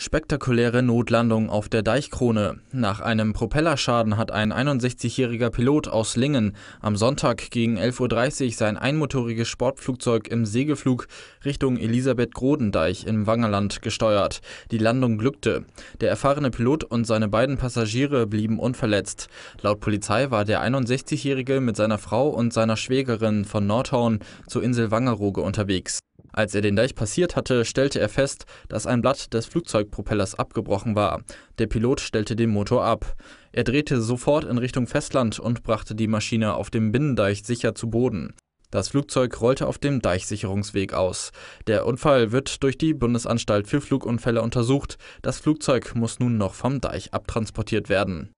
Spektakuläre Notlandung auf der Deichkrone. Nach einem Propellerschaden hat ein 61-jähriger Pilot aus Lingen am Sonntag gegen 11.30 Uhr sein einmotoriges Sportflugzeug im Segelflug Richtung Elisabeth-Grodendeich im Wangerland gesteuert. Die Landung glückte. Der erfahrene Pilot und seine beiden Passagiere blieben unverletzt. Laut Polizei war der 61-jährige mit seiner Frau und seiner Schwägerin von Nordhorn zur Insel Wangerooge unterwegs. Als er den Deich passiert hatte, stellte er fest, dass ein Blatt des Flugzeugpropellers abgebrochen war. Der Pilot stellte den Motor ab. Er drehte sofort in Richtung Festland und brachte die Maschine auf dem Binnendeich sicher zu Boden. Das Flugzeug rollte auf dem Deichsicherungsweg aus. Der Unfall wird durch die Bundesanstalt für Flugunfälle untersucht. Das Flugzeug muss nun noch vom Deich abtransportiert werden.